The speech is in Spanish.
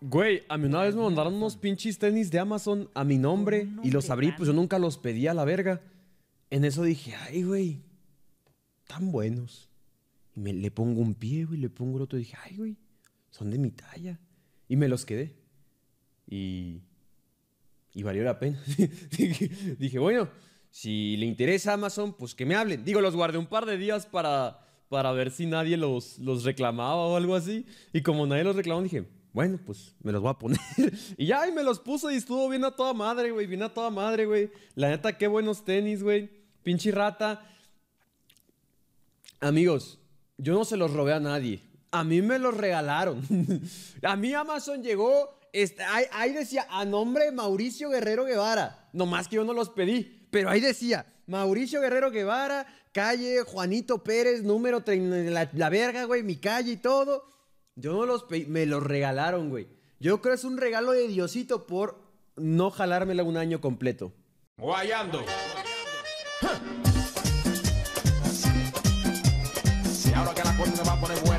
Güey, a mí una vez me mandaron unos pinches tenis de Amazon a mi nombre y los abrí, pues yo nunca los pedí a la verga. En eso dije, ay, güey, tan buenos. Y me, le pongo un pie, güey, le pongo el otro. Y dije, ay, güey, son de mi talla. Y me los quedé. Y, y valió la pena. dije, bueno, si le interesa Amazon, pues que me hablen. Digo, los guardé un par de días para, para ver si nadie los, los reclamaba o algo así. Y como nadie los reclamó, dije, bueno, pues me los voy a poner. y ya, me los puso y estuvo bien a toda madre, güey. Bien a toda madre, güey. La neta, qué buenos tenis, güey. Pinche rata. Amigos, yo no se los robé a nadie. A mí me los regalaron. a mí Amazon llegó. ahí, decía, a nombre Mauricio Guerrero Guevara. Nomás que yo no los pedí. Pero ahí decía, Mauricio Guerrero Guevara, calle Juanito Pérez, número 30, la verga, güey, mi calle y todo. Yo no los me los regalaron, güey. Yo creo que es un regalo de Diosito por no jalármela un año completo. Guayando. ahora que la cosa va a poner